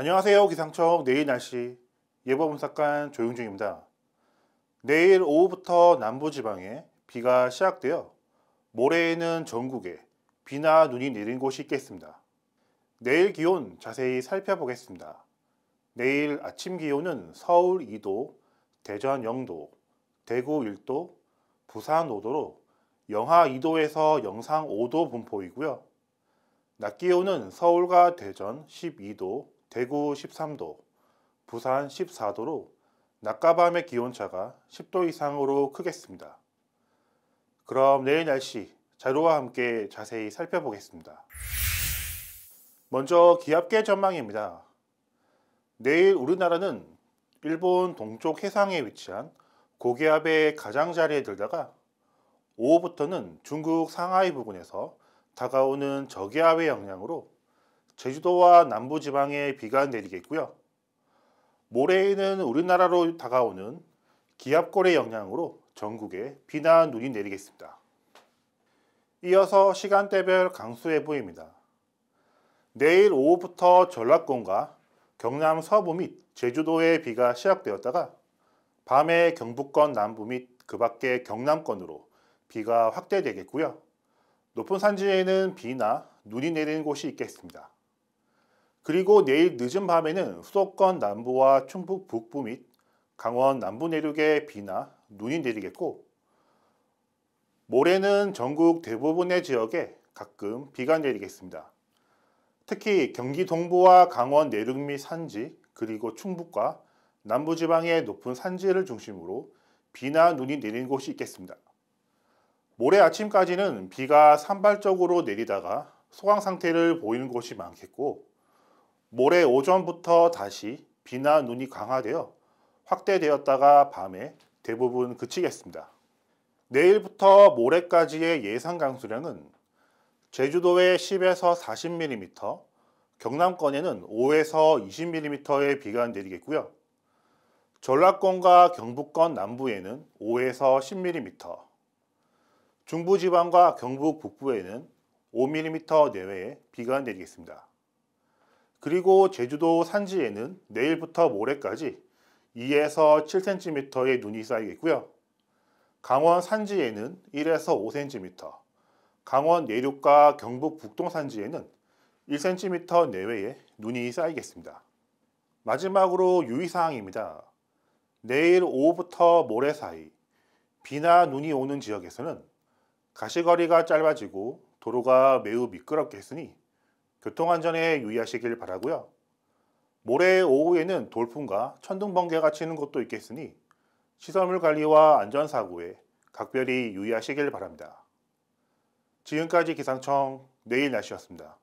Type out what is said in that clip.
안녕하세요 기상청 내일 날씨 예보분석관 조용중입니다. 내일 오후부터 남부지방에 비가 시작되어 모레에는 전국에 비나 눈이 내린 곳이 있겠습니다. 내일 기온 자세히 살펴보겠습니다. 내일 아침 기온은 서울 2도, 대전 0도, 대구 1도, 부산 5도로 영하 2도에서 영상 5도 분포이고요. 낮 기온은 서울과 대전 12도, 대구 13도, 부산 14도로 낮과 밤의 기온차가 10도 이상으로 크겠습니다. 그럼 내일 날씨 자료와 함께 자세히 살펴보겠습니다. 먼저 기압계 전망입니다. 내일 우리나라는 일본 동쪽 해상에 위치한 고기압의 가장자리에 들다가 오후부터는 중국 상하이 부근에서 다가오는 저기압의 영향으로 제주도와 남부지방에 비가 내리겠고요. 모레에는 우리나라로 다가오는 기압골의 영향으로 전국에 비나 눈이 내리겠습니다. 이어서 시간대별 강수 예보입니다. 내일 오후부터 전라권과 경남 서부 및 제주도에 비가 시작되었다가 밤에 경북권 남부 및 그 밖의 경남권으로 비가 확대되겠고요. 높은 산지에는 비나 눈이 내리는 곳이 있겠습니다. 그리고 내일 늦은 밤에는 수도권 남부와 충북 북부 및 강원 남부 내륙에 비나 눈이 내리겠고 모레는 전국 대부분의 지역에 가끔 비가 내리겠습니다. 특히 경기 동부와 강원 내륙 및 산지 그리고 충북과 남부지방의 높은 산지를 중심으로 비나 눈이 내리는 곳이 있겠습니다. 모레 아침까지는 비가 산발적으로 내리다가 소강 상태를 보이는 곳이 많겠고 모레 오전부터 다시 비나 눈이 강화되어 확대되었다가 밤에 대부분 그치겠습니다. 내일부터 모레까지의 예상 강수량은 제주도에 10에서 40mm, 경남권에는 5에서 20mm의 비가 내리겠고요. 전라권과 경북권 남부에는 5에서 10mm, 중부지방과 경북 북부에는 5mm 내외의 비가 내리겠습니다. 그리고 제주도 산지에는 내일부터 모레까지 2에서 7cm의 눈이 쌓이겠고요. 강원 산지에는 1에서 5cm, 강원 내륙과 경북 북동 산지에는 1cm 내외의 눈이 쌓이겠습니다. 마지막으로 유의사항입니다. 내일 오후부터 모레 사이 비나 눈이 오는 지역에서는 가시거리가 짧아지고 도로가 매우 미끄럽게 했으니 교통안전에 유의하시길 바라고요. 모레 오후에는 돌풍과 천둥 번개가 치는 곳도 있겠으니 시설물 관리와 안전사고에 각별히 유의하시길 바랍니다. 지금까지 기상청 내일 날씨였습니다.